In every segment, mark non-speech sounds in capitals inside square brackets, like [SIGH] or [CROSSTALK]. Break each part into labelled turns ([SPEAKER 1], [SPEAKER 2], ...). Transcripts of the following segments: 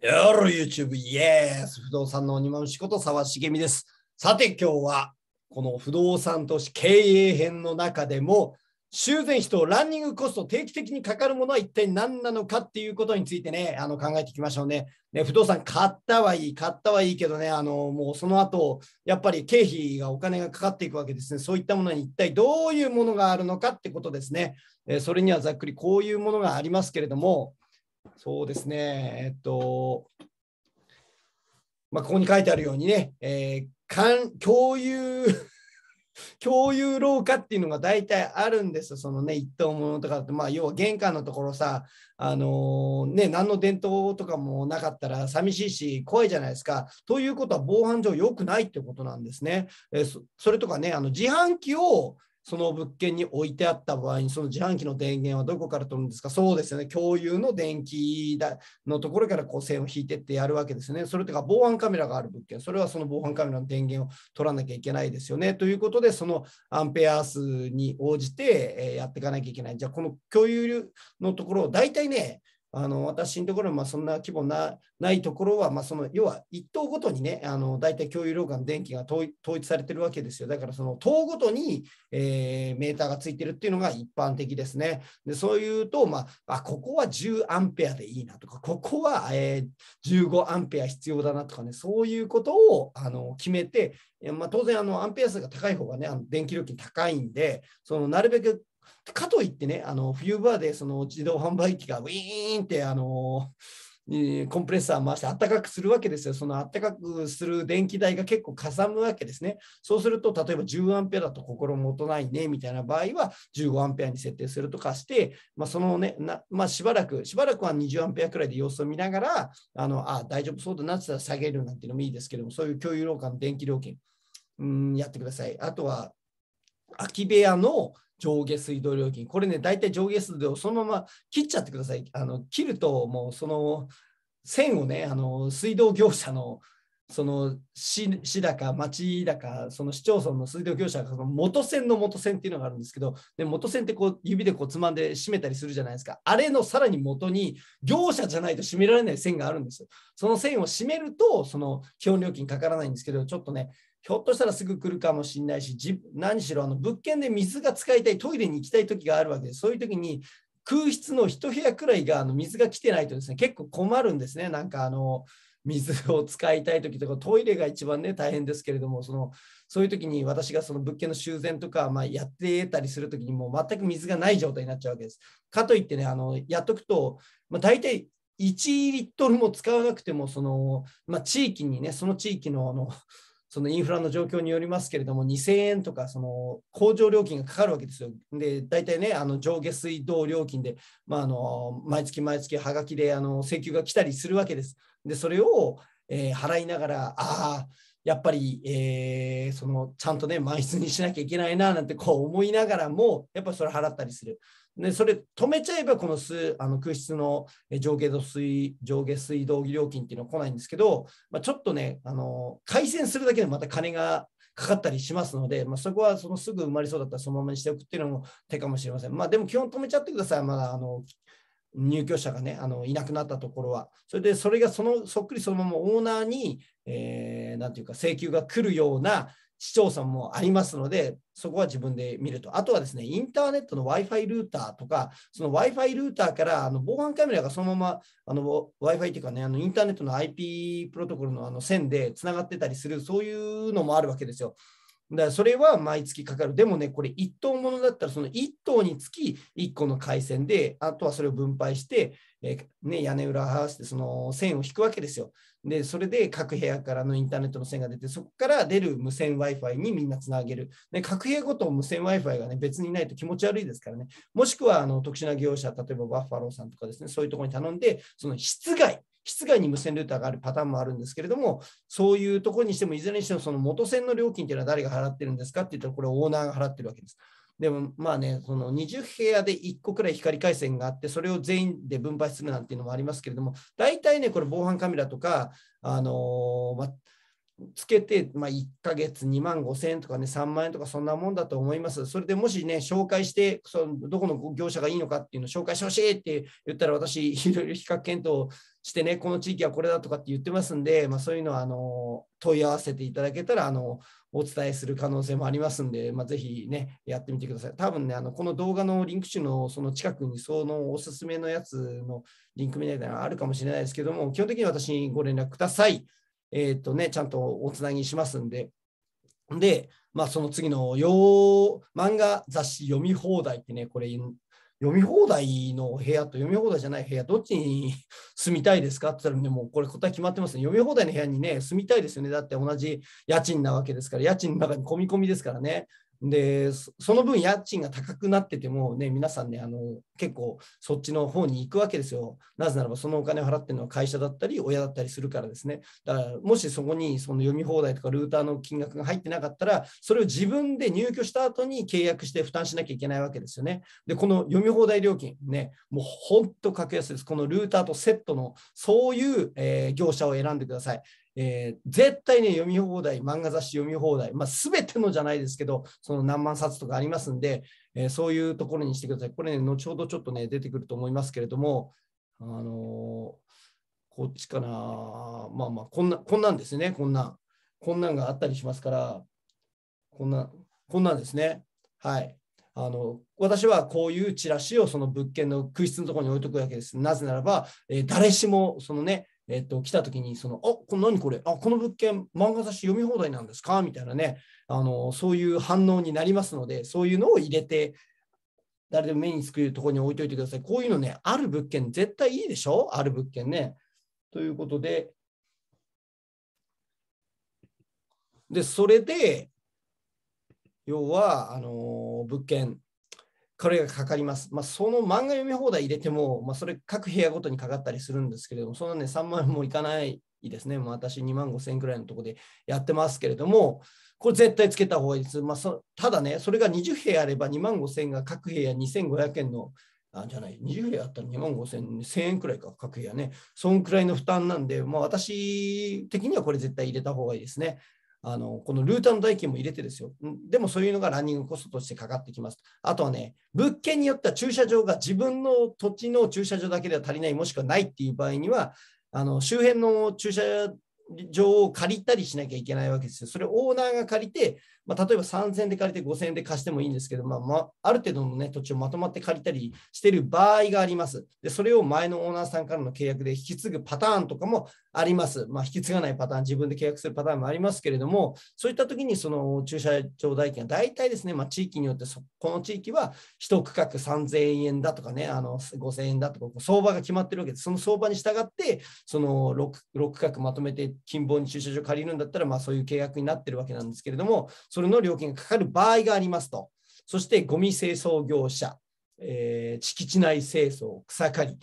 [SPEAKER 1] よろ YouTube、イエース不動産の鬼まし仕事沢茂美です。さて今日はこの不動産投資経営編の中でも修繕費とランニングコスト定期的にかかるものは一体何なのかっていうことについてねあの考えていきましょうねね不動産買ったはいい買ったはいいけどねあのもうその後やっぱり経費がお金がかかっていくわけですねそういったものに一体どういうものがあるのかってことですね、えそれにはざっくりこういうものがありますけれどもそうですね、えっと、まあ、ここに書いてあるようにね、えー、共有 [LAUGHS] 共有廊下っていうのが大体あるんですよ、そのね、一等物とかって、まあ、要は玄関のところさ、あのー、ね、何の伝統とかもなかったら寂しいし、怖いじゃないですか。ということは、防犯上良くないってことなんですね。えー、それとかね、あの自販機をその物件に置いてあった場合に、その自販機の電源はどこから取るんですかそうですよね。共有の電気のところからこう線を引いてってやるわけですね。それとか防犯カメラがある物件、それはその防犯カメラの電源を取らなきゃいけないですよね。ということで、そのアンペア数に応じてやっていかなきゃいけない。じゃあ、この共有のところを大体ね、あの私のところまあそんな規模なないところは、まあ、その要は1棟ごとにね、あの大体共有量間電気が統一されてるわけですよ。だからその棟ごとに、えー、メーターがついてるっていうのが一般的ですね。でそういうと、まあ、あ、ここは10アンペアでいいなとか、ここは、えー、15アンペア必要だなとかね、そういうことをあの決めて、まあ、当然あのアンペア数が高い方がね、あの電気料金高いんで、そのなるべくかといってね、あの冬場でその自動販売機がウィーンってあのコンプレッサー回してあったかくするわけですよ。そのあったかくする電気代が結構かさむわけですね。そうすると、例えば10アンペアだと心もとないねみたいな場合は15アンペアに設定するとかして、まあ、そのね、まあ、しばらく、しばらくは20アンペアくらいで様子を見ながら、あのあ大丈夫そうだなって言ったら下げるなんていうのもいいですけども、そういう共有廊下の電気料金、うん、やってください。あとは空き部屋の上下水道料金、これね、大体上下水道をそのまま切っちゃってください。あの切ると、もうその線をね、あの水道業者のその市市だか町だか、その市町村の水道業者がその元線の元線っていうのがあるんですけど、で元線ってこう指でこうつまんで締めたりするじゃないですか。あれのさらに元に、業者じゃないと締められない線があるんですよ。その線を締めると、その基本料金かからないんですけど、ちょっとね、ひょっとしたらすぐ来るかもしれないし、何しろあの物件で水が使いたい、トイレに行きたい時があるわけです。そういう時に空室の1部屋くらいがあの水が来てないとですね、結構困るんですね。なんかあの、水を使いたい時とかトイレが一番ね大変ですけれどもそのそういう時に私がその物件の修繕とか、まあ、やってたりする時にもう全く水がない状態になっちゃうわけです。かといってねあのやっとくと、まあ、大体1リットルも使わなくてもその、まあ、地域にねその地域のあのそのインフラの状況によりますけれども、2000円とかその工場料金がかかるわけですよ。で、大体ね、あの上下水道料金で、まあ、あの毎月毎月はがきであの請求が来たりするわけです。で、それを、えー、払いながら、ああ、やっぱり、えー、そのちゃんとね、満室にしなきゃいけないななんてこう思いながらも、やっぱりそれ払ったりする。でそれ止めちゃえばこのすあの空室の上下水上下水道料金っていうのは来ないんですけど、まあ、ちょっとねあの回線するだけでまた金がかかったりしますので、まあ、そこはそのすぐ埋まりそうだったらそのままにしておくっていうのも手かもしれません。まあ、でも基本止めちゃってください。まだあの入居者がね、あのいなくなったところは。それで、それがそのそっくりそのままオーナーに、えー、なんていうか、請求が来るような市町村もありますので、そこは自分で見ると。あとはですね、インターネットの Wi-Fi ルーターとか、その Wi-Fi ルーターからあの防犯カメラがそのままあの Wi-Fi っていうかね、あのインターネットの IP プロトコルのあの線でつながってたりする、そういうのもあるわけですよ。だからそれは毎月かかる。でもね、これ1等ものだったら、その1等につき1個の回線で、あとはそれを分配して、えー、ね、屋根裏を剥がして、その線を引くわけですよ。で、それで各部屋からのインターネットの線が出て、そこから出る無線 Wi-Fi にみんなつなげる。で、各部屋ごと無線 Wi-Fi がね、別にないと気持ち悪いですからね。もしくは、あの、特殊な業者、例えばバッファローさんとかですね、そういうところに頼んで、その室外、室外に無線ルーターがあるパターンもあるんですけれども、そういうところにしても、いずれにしてもその元線の料金というのは誰が払ってるんですかって言ったら、これオーナーが払ってるわけです。でもまあね、その20部屋で1個くらい光回線があって、それを全員で分配するなんていうのもありますけれども、大体ね、これ防犯カメラとか、あのー、まあ、つけて、まあ、1ヶ月2万5千円とかね、3万円とかそんなもんだと思います。それでもしね、紹介して、そのどこの業者がいいのかっていうのを紹介してほしいって言ったら、私、いろいろ [LAUGHS] 比較検討してね、この地域はこれだとかって言ってますんで、まあ、そういうのはあの問い合わせていただけたらあの、お伝えする可能性もありますんで、まあ、ぜひね、やってみてください。多分ね、あのこの動画のリンク集のその近くに、そのおすすめのやつのリンクみたいなのがあるかもしれないですけども、基本的に私にご連絡ください。えー、とね、ちゃんとおつなぎしますんで。で、まあ、その次の洋漫画雑誌読み放題ってね、これ、読み放題の部屋と読み放題じゃない部屋、どっちに住みたいですかって言ったら、ね、もうこれ答え決まってますね。読み放題の部屋にね、住みたいですよね。だって同じ家賃なわけですから、家賃の中に込み込みですからね。で、その分家賃が高くなっててもね、皆さんね、あの結構そっちの方に行くわけですよ。なぜならばそのお金を払ってるのは会社だったり親だったりするからですね。だからもしそこにその読み放題とかルーターの金額が入ってなかったら、それを自分で入居した後に契約して負担しなきゃいけないわけですよね。で、この読み放題料金ね、もうほんと格安です。このルーターとセットのそういう、えー、業者を選んでください。えー、絶対ね、読み放題、漫画雑誌読み放題、まあ、全てのじゃないですけど、その何万冊とかありますんで、えー、そういうところにしてください。これね、後ほどちょっとね、出てくると思いますけれども、あのー、こっちかな、まあまあ、こんな、こんなんですね、こんな、こんなんがあったりしますから、こんな、こんなんですね。はい。あの私はこういうチラシをその物件の空室のところに置いとくわけです。なぜならば、えー、誰しもそのね、えっと、来た時に、その、あ、これ何これ、あ、この物件、漫画雑誌読み放題なんですかみたいなね、あの、そういう反応になりますので、そういうのを入れて、誰でも目につくところに置いといてください。こういうのね、ある物件、絶対いいでしょある物件ね。ということで、で、それで、要は、あの物件、彼がかかります。まあ、その漫画読み放題入れても、まあ、それ各部屋ごとにかかったりするんですけれども、そのね、3万円もいかないですね。私2万5千円くらいのところでやってますけれども、これ絶対つけた方がいいです。まあ、そただね、それが20部屋あれば2万5千円が各部屋2500円のあじゃない、20部屋あったら2万5千円、1000円くらいか、各部屋ね。そんくらいの負担なんで、まあ、私的にはこれ絶対入れた方がいいですね。あのこのルーターの代金も入れてですよ。でもそういうのがランニングコストとしてかかってきます。あとはね、物件によっては駐車場が自分の土地の駐車場だけでは足りない、もしくはないっていう場合には、あの周辺の駐車場を借りたりしなきゃいけないわけですよ。それオーナーが借りて、まあ、例えば3000円で借りて5000円で貸してもいいんですけど、まあ、まあ、る程度の、ね、土地をまとまって借りたりしている場合があります。で、それを前のオーナーさんからの契約で引き継ぐパターンとかもあります。まあ、引き継がないパターン、自分で契約するパターンもありますけれども、そういった時にその駐車場代金は大体ですね、まあ、地域によってそ、この地域は1区画3000円だとかね、5000円だとか、相場が決まってるわけです。その相場に従って、その 6, 6区画まとめて、近傍に駐車場借りるんだったら、まあ、そういう契約になってるわけなんですけれども、それの料金がかかる場合がありますと。そして、ゴミ清掃業者、えー、敷地内清掃、草刈り、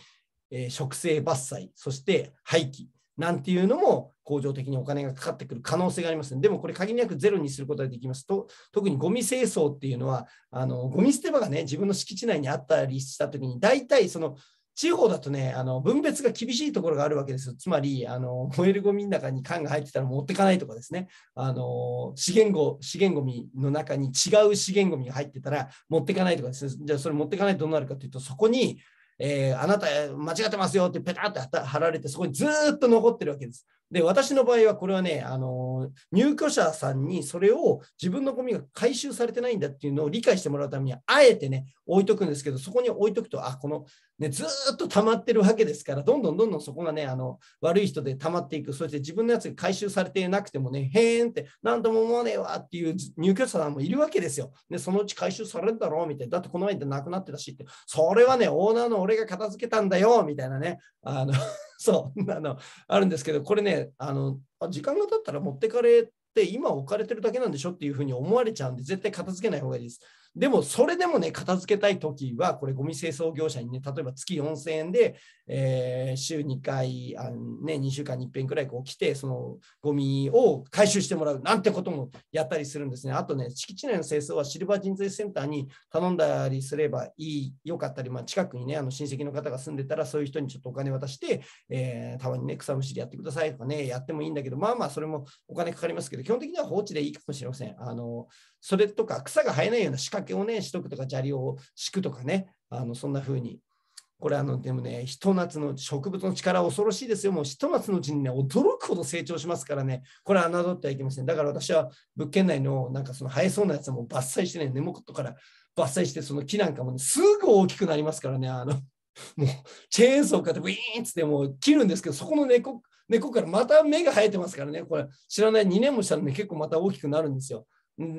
[SPEAKER 1] えー、植生伐採、そして廃棄なんていうのも、恒常的にお金がかかってくる可能性があります。でもこれ、限りなくゼロにすることができますと、特にゴミ清掃っていうのは、あのゴミ捨て場がね、自分の敷地内にあったりしたときに、大体その地方だとね、あの分別が厳しいところがあるわけですよ。つまり、あの燃えるゴミの中に缶が入ってたら持ってかないとかですね、あの資源ご資源ごみの中に違う資源ごみが入ってたら持ってかないとかですね、じゃあそれ持ってかないとどうなるかというと、そこに、えー、あなた間違ってますよってペタッと貼られて、そこにずっと残ってるわけです。で、私の場合はこれはね、あの入居者さんにそれを自分のゴミが回収されてないんだっていうのを理解してもらうために、あえてね、置いとくんですけど、そこに置いとくと、あ、この、ね、ずっと溜まってるわけですから、どんどんどんどんそこがね、あの悪い人で溜まっていく、そして自分のやつが回収されてなくてもね、へーんって、なんとも思わねえわっていう入居者さんもいるわけですよ。で、そのうち回収されるだろうみたいな、だってこのでなくなってたしって、それはね、オーナーの俺が片付けたんだよみたいなね、あの [LAUGHS] そんなのあるんですけど、これね、あの時間が経ったら持ってかれて、今置かれてるだけなんでしょっていうふうに思われちゃうんで、絶対片付けない方がいいです。でも、それでもね、片付けたいときは、これ、ゴミ清掃業者にね、例えば月4000円で、えー、週2回あ、ね、2週間に1遍くらいこう来て、そのゴミを回収してもらうなんてこともやったりするんですね。あとね、敷地内の清掃はシルバー人材センターに頼んだりすればいい、よかったり、まあ、近くにね、あの親戚の方が住んでたら、そういう人にちょっとお金渡して、えー、たまにね、草むしりやってくださいとかね、やってもいいんだけど、まあまあ、それもお金かかりますけど、基本的には放置でいいかもしれません。あのそれとか草が生えないような仕掛けをね、しとくとか、砂利を敷くとかね、あのそんな風に。これあの、でもね、ひと夏の植物の力恐ろしいですよ。もうひと夏のうちにね、驚くほど成長しますからね、これは侮ってはいけません。だから私は物件内のなんかその生えそうなやつも伐採してね、根元から伐採して、その木なんかもね、すぐ大きくなりますからね、あの、もうチェーンソーかってウィーンっつってもう切るんですけど、そこの根っこ根っこからまた芽が生えてますからね、これ知らない2年もしたらね、結構また大きくなるんですよ。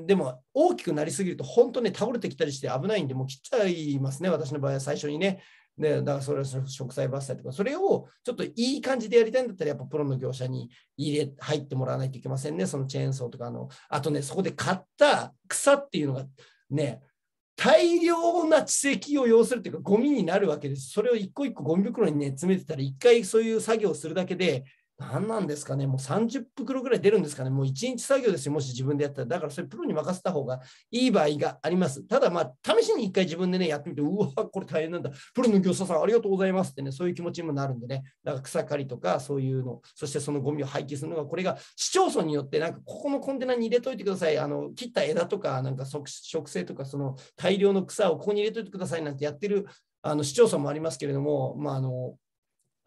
[SPEAKER 1] でも大きくなりすぎると本当に倒れてきたりして危ないんで、もう切っちゃいますね、私の場合は最初にね。だからそれは植栽伐採とか、それをちょっといい感じでやりたいんだったら、やっぱプロの業者に入れ入ってもらわないといけませんね、そのチェーンソーとかの。あとね、そこで買った草っていうのがね、大量な地石を要するというか、ゴミになるわけです。それを一個一個ゴミ袋にね、詰めてたら、一回そういう作業をするだけで、何なんですかね、もう30袋ぐらい出るんですかね、もう1日作業ですよ、もし自分でやったら。だからそれプロに任せた方がいい場合があります。ただまあ、試しに1回自分でね、やってみて、うわ、これ大変なんだ、プロの業者さんありがとうございますってね、そういう気持ちにもなるんでね、だから草刈りとかそういうの、そしてそのゴミを廃棄するのが、これが市町村によって、なんかここのコンテナに入れといてください、あの切った枝とか、なんか植生とか、その大量の草をここに入れといてくださいなんてやってるあの市町村もありますけれども、まあ、あの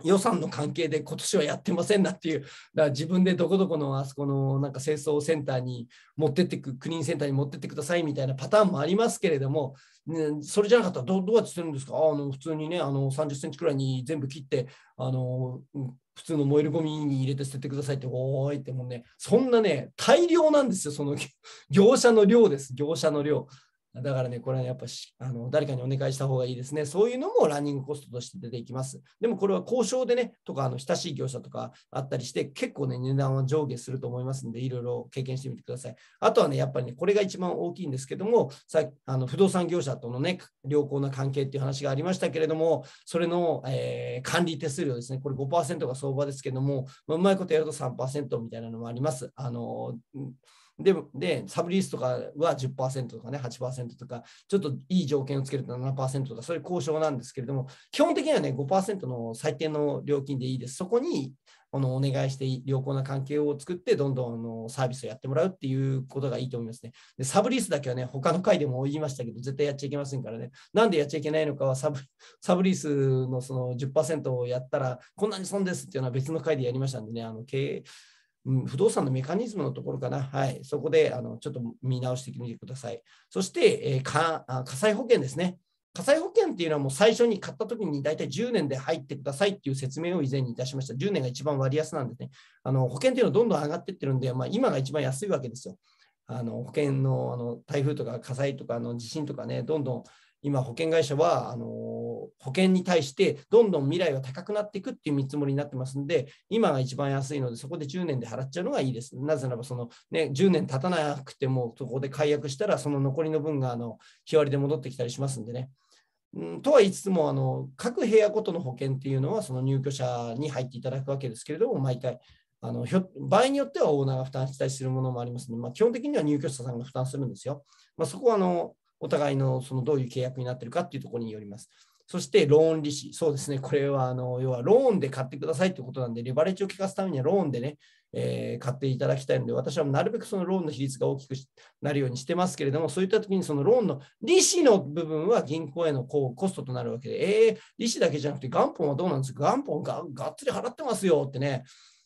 [SPEAKER 1] 予算の関係で今年はやってませんなっていう、だから自分でどこどこのあそこのなんか清掃センターに持ってってく、クリーンセンターに持ってってくださいみたいなパターンもありますけれども、ね、それじゃなかったらどどうやってすてるんですかあの普通にね、あの30センチくらいに全部切って、あの普通の燃えるゴミに入れて捨ててくださいって、おーいってもね、そんなね、大量なんですよ、その業者の量です、業者の量。だからね、これはやっぱしあの誰かにお願いした方がいいですね。そういうのもランニングコストとして出てきます。でもこれは交渉でね、とかあの親しい業者とかあったりして、結構ね、値段は上下すると思いますんで、いろいろ経験してみてください。あとはね、やっぱりね、これが一番大きいんですけども、さあの不動産業者とのね、良好な関係っていう話がありましたけれども、それの、えー、管理手数料ですね、これ5%が相場ですけども、まあ、うまいことやると3%みたいなのもあります。あの、うんで、でサブリースとかは10%とかね、8%とか、ちょっといい条件をつけると7%とか、そういう交渉なんですけれども、基本的にはね、5%の最低の料金でいいです。そこにのお願いして良好な関係を作って、どんどんのサービスをやってもらうっていうことがいいと思いますね。でサブリースだけはね、他の回でも言いましたけど、絶対やっちゃいけませんからね。なんでやっちゃいけないのかはサブ、サブリースのその10%をやったら、こんなに損ですっていうのは別の回でやりましたんでね、あの経営うん、不動産のメカニズムのところかな、はい、そこであのちょっと見直してみてください。そして、えー、か火災保険ですね。火災保険っていうのはもう最初に買った時に大体10年で入ってくださいっていう説明を以前にいたしました。10年が一番割安なんですね。あの保険っていうのはどんどん上がってってるんで、まあ、今が一番安いわけですよ。あの保険のあの台風とか火災とかの地震とかね、どんどん今保険会社はあの保険に対してどんどん未来は高くなっていくっていう見積もりになってますんで、今が一番安いので、そこで10年で払っちゃうのがいいです。なぜならば、そのね、10年経たなくても、そこで解約したら、その残りの分があの日割りで戻ってきたりしますんでね。うん、とは言いつつもあの、各部屋ごとの保険っていうのは、その入居者に入っていただくわけですけれども、毎回。あの場合によってはオーナーが負担したりするものもありますので、まあ、基本的には入居者さんが負担するんですよ。まあ、そこはあのお互いのそのどういう契約になってるかっていうところによります。そしてローン利子。そうですね。これは、あの、要はローンで買ってくださいってことなんで、レバレッジを利かすためにはローンでね、えー、買っていただきたいので、私はなるべくそのローンの比率が大きくなるようにしてますけれども、そういった時にそのローンの利子の部分は銀行へのこうコストとなるわけで、えー、利子だけじゃなくて元本はどうなんですか元本ががっつり払ってますよってね、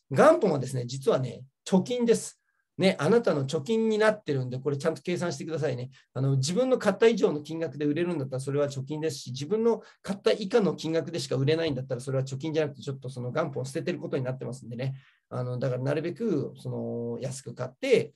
[SPEAKER 1] 元本はですね、実はね、貯金です。ね、あなたの貯金になってるんで、これちゃんと計算してくださいね。あの自分の買った以上の金額で売れるんだったらそれは貯金ですし、自分の買った以下の金額でしか売れないんだったらそれは貯金じゃなくて、ちょっとその元本を捨ててることになってますんでね。あのだからなるべくその安く買って、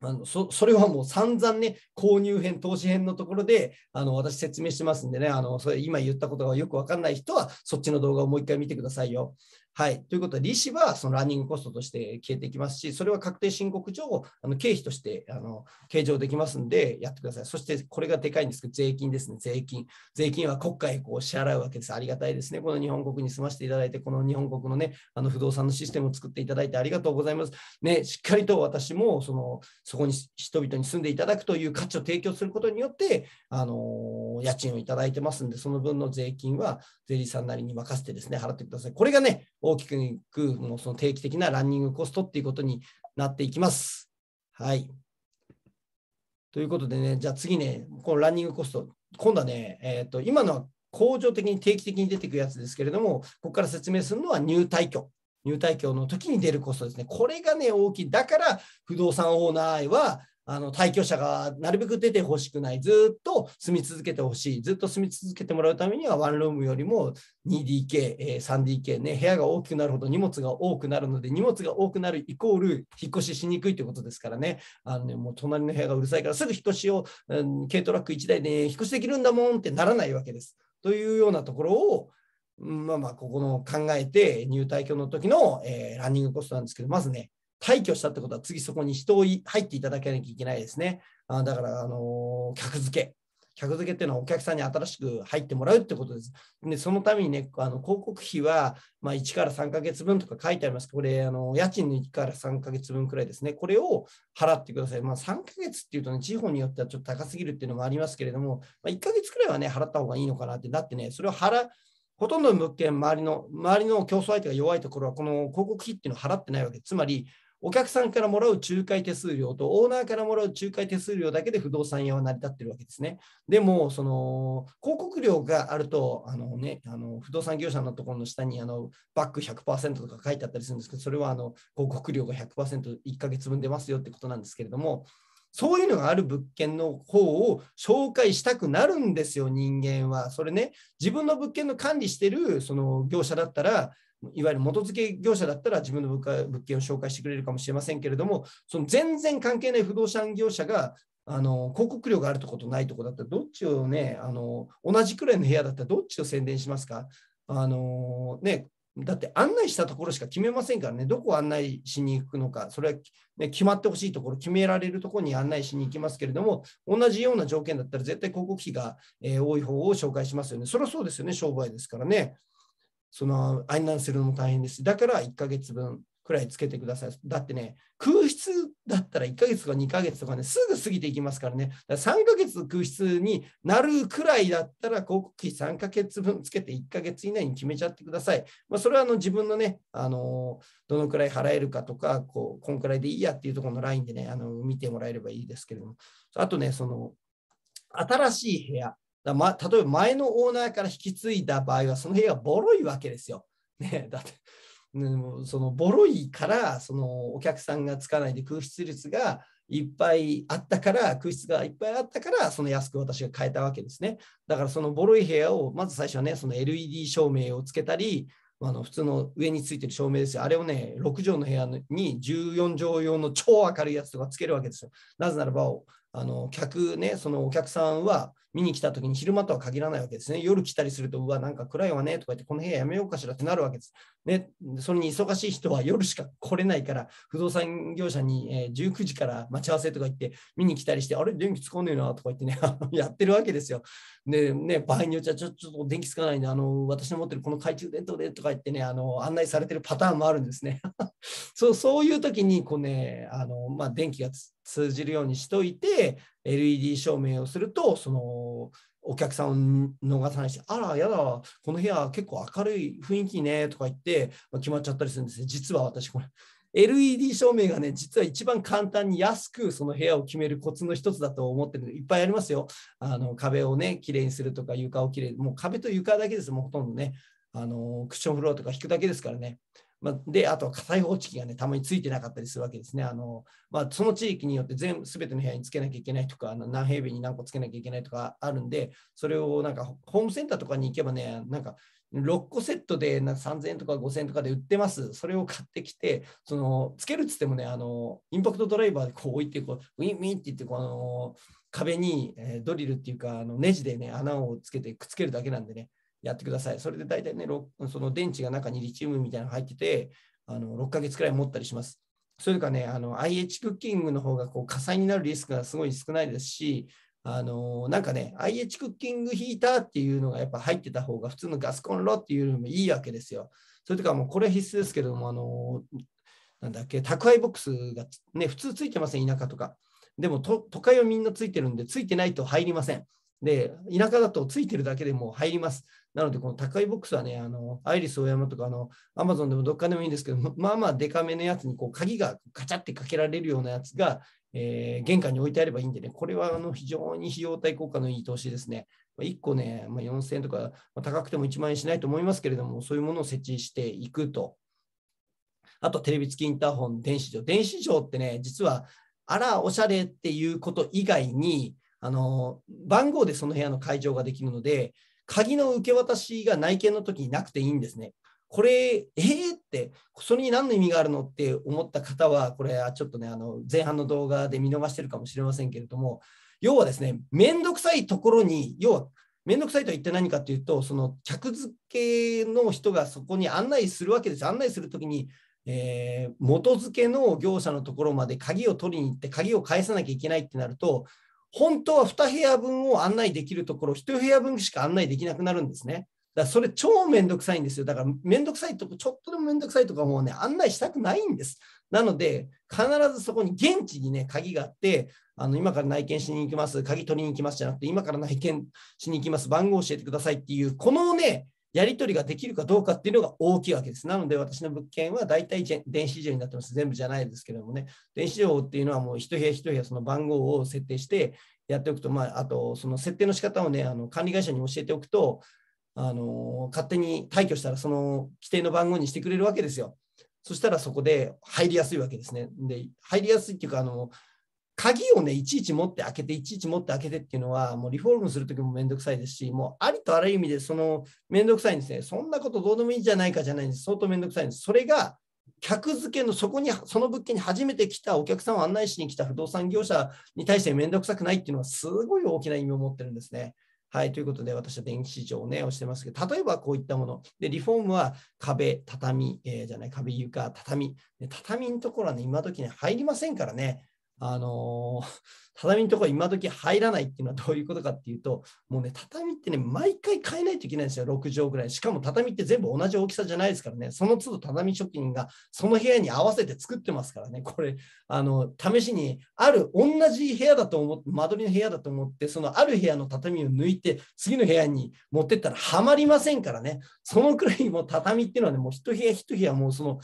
[SPEAKER 1] あのそそれはもう散々ね、購入編、投資編のところであの私説明してますんでね、あのそれ今言ったことがよく分かんない人はそっちの動画をもう一回見てくださいよ。はい。ということで、利子はそのランニングコストとして消えていきますし、それは確定申告上、あの経費としてあの計上できますんで、やってください。そして、これがでかいんですけど、税金ですね、税金。税金は国家へこう支払うわけです。ありがたいですね。この日本国に住ましていただいて、この日本国のね、あの不動産のシステムを作っていただいてありがとうございます。ね、しっかりと私も、その、そこに人々に住んでいただくという価値を提供することによって、あの、家賃をいただいてますんで、その分の税金は税理士さんなりに任せてですね、払ってください。これがね、大きくいくもうその定期的なランニングコストっていうことになっていきます。はい。ということでね、じゃあ次ね、このランニングコスト、今度はね、えーと、今のは恒常的に定期的に出てくるやつですけれども、ここから説明するのは入退去。入退去の時に出るコストですね。これがね、大きい。だから、不動産オーナーはあの退去者がなるべく出てほしくない、ずっと住み続けてほしい、ずっと住み続けてもらうためには、ワンルームよりも 2DK、3DK ね、部屋が大きくなるほど荷物が多くなるので、荷物が多くなるイコール引っ越ししにくいということですからね、あのねもう隣の部屋がうるさいから、すぐ引っ越しを、うん、軽トラック1台で引っ越しできるんだもんってならないわけです。というようなところを、まあまあ、ここの考えて、入退去の時の、えー、ランニングコストなんですけど、まずね、退去したってことは、次そこに人を入っていただかなきゃいけないですね。あだから、あの客付け。客付けっていうのはお客さんに新しく入ってもらうってことです。で、そのためにね、あの広告費は、まあ、1から3ヶ月分とか書いてあります。これ、あの家賃の1から3ヶ月分くらいですね。これを払ってください。まあ、3ヶ月っていうとね、地方によってはちょっと高すぎるっていうのもありますけれども、まあ、1ヶ月くらいはね、払った方がいいのかなって、だってね、それを払う。ほとんどの物件、周りの、周りの競争相手が弱いところは、この広告費っていうのを払ってないわけ。つまり、お客さんからもらう仲介手数料とオーナーからもらう仲介手数料だけで不動産屋は成り立ってるわけですね。でも、その広告料があると、あのね、あの不動産業者のところの下にあのバック100%とか書いてあったりするんですけど、それはあの広告料が 100%1 ヶ月分出ますよってことなんですけれども、そういうのがある物件の方を紹介したくなるんですよ、人間は。それね、自分の物件の管理してるその業者だったら、いわゆる元付け業者だったら自分の物件を紹介してくれるかもしれませんけれども、その全然関係ない不動産業者があの広告料があるとことないとこだったら、どっちをねあの、同じくらいの部屋だったらどっちを宣伝しますかあの、ね、だって案内したところしか決めませんからね、どこを案内しに行くのか、それは、ね、決まってほしいところ、決められるところに案内しに行きますけれども、同じような条件だったら絶対広告費が、えー、多い方を紹介しますよね。それはそうですよね、商売ですからね。そのナンするのも大変ですだから1ヶ月分くらいつけてください。だってね、空室だったら1ヶ月とか2ヶ月とかね、すぐ過ぎていきますからね、だから3ヶ月空室になるくらいだったら、広告費3ヶ月分つけて1ヶ月以内に決めちゃってください。まあ、それはあの自分のね、あのどのくらい払えるかとか、こうこんくらいでいいやっていうところのラインでね、あの見てもらえればいいですけれども、あとね、その新しい部屋。だま、例えば前のオーナーから引き継いだ場合は、その部屋がボロいわけですよ。[LAUGHS] ね、だって、そのボロいからそのお客さんがつかないで空室率がいっぱいあったから空室がいっぱいあったからその安く私が買えたわけですねだからそのボロい部屋をまず最初はねその LED 照明をつけたりあの普通の上についてる照明ですよあれをね6畳の部屋に14畳用の超明るいやつとかつけるわけですよなぜならばあの客ねそのお客さんは見に来た時に昼間とは限らないわけですね。夜来たりすると、うわ、なんか暗いわねとか言って、この部屋やめようかしらってなるわけです。ね、それに忙しい人は夜しか来れないから、不動産業者に、え19時から待ち合わせとか言って、見に来たりして、あれ、電気使わねえなとか言ってね、[LAUGHS] やってるわけですよ。で、ね、場合によっちゃちょ、ちょっと電気つかないんで、あの、私の持ってるこの懐中電灯でとか言ってね、あの、案内されてるパターンもあるんですね。[LAUGHS] そうそういう時に、こうね、あの、まあ、電気が通じるようにしといて、LED 照明をすると、そのお客さんを逃さないし、あら、やだ、この部屋結構明るい雰囲気ねとか言って、まあ、決まっちゃったりするんですね。実は私、これ、LED 照明がね、実は一番簡単に安くその部屋を決めるコツの一つだと思ってるので、いっぱいありますよ。あの壁をね、きれいにするとか、床をきれいに、もう壁と床だけです、もうほとんどね。あのクッションフロアとか引くだけですからね。まあ、で、あとは火災報知器がね、たまについてなかったりするわけですね。あのまあ、その地域によって全全ての部屋につけなきゃいけないとか、あの何平米に何個つけなきゃいけないとかあるんで、それをなんかホームセンターとかに行けばね、なんか6個セットでな3000円とか5000円とかで売ってます。それを買ってきて、そのつけるっつってもね、あのインパクトドライバーでこう置いてこう、ウィンウィンって言って、この壁に、えドリルっていうかあのネジでね、穴をつけてくっつけるだけなんでね、やってください。それで大体ね、その電池が中にリチウムみたいなの入ってて、あの6ヶ月くらい持ったりします。それかね、IH クッキングの方がこう火災になるリスクがすごい少ないですし、あのなんかね、IH クッキングヒーターっていうのがやっぱ入ってた方が普通のガスコンロっていうよりもいいわけですよ。それとかもうこれは必須ですけれども、あのなんだっけ、宅配ボックスがね、普通ついてません、田舎とか。でも都会はみんなついてるんで、ついてないと入りません。で、田舎だとついてるだけでも入ります。なので、この高いボックスはね、あのアイリスオーヤマとかあの、アマゾンでもどっかでもいいんですけど、[LAUGHS] まあまあデカめのやつにこう鍵がカチャってかけられるようなやつが、えー、玄関に置いてあればいいんでね、これはあの非常に費用対効果のいい投資ですね。1個ね、まあ、4000円とか、まあ、高くても1万円しないと思いますけれども、そういうものを設置していくと。あと、テレビ付きインターホン、電子錠。電子錠ってね、実は、あら、おしゃれっていうこと以外に、あの、番号でその部屋の会場ができるので、鍵の受け渡しが内見の時になくていいんですね。これ、えーって、それに何の意味があるのって思った方は、これ、ちょっとね、あの前半の動画で見逃してるかもしれませんけれども、要はですね、めんどくさいところに、要は、めんどくさいとは一体何かというと、その客付けの人がそこに案内するわけです。案内するときに、えー、元付けの業者のところまで鍵を取りに行って、鍵を返さなきゃいけないってなると、本当は2部屋分を案内できるところ、1部屋分しか案内できなくなるんですね。だからそれ超めんどくさいんですよ。だからめんどくさいとこ、ちょっとでもめんどくさいとかもうね、案内したくないんです。なので、必ずそこに現地にね、鍵があって、あの今から内見しに行きます、鍵取りに行きますじゃなくて、今から内見しに行きます、番号教えてくださいっていう、このね、やり取りができるかどうかっていうのが大きいわけです。なので、私の物件は大体電子以上になってます。全部じゃないですけどもね。電子情っていうのはもう一部屋一部屋その番号を設定してやっておくと、まあ、あとその設定の仕方をね、あの管理会社に教えておくと、あの勝手に退去したらその規定の番号にしてくれるわけですよ。そしたらそこで入りやすいわけですね。で、入りやすいっていうか、あの、鍵をね、いちいち持って開けて、いちいち持って開けてっていうのは、もうリフォームするときもめんどくさいですし、もうありとあらゆる意味で、そのめんどくさいんですね。そんなことどうでもいいじゃないかじゃないんです。相当めんどくさいんです。それが、客付けのそこに、その物件に初めて来たお客さんを案内しに来た不動産業者に対してめんどくさくないっていうのは、すごい大きな意味を持ってるんですね。はい、ということで、私は電気市場をね、押してますけど、例えばこういったもの。で、リフォームは壁、畳、えー、じゃない、壁床、畳。畳のところはね、今時ね、入りませんからね。あのー、[LAUGHS] 畳のところ今時入らないっていうのはどういうことかっていうと、もうね、畳ってね、毎回変えないといけないんですよ、6畳ぐらい。しかも畳って全部同じ大きさじゃないですからね、その都度畳職人がその部屋に合わせて作ってますからね、これ、あの、試しに、ある同じ部屋だと思って、間取りの部屋だと思って、そのある部屋の畳を抜いて、次の部屋に持ってったらはまりませんからね、そのくらいもう畳っていうのはね、もう一部屋一部屋もうその、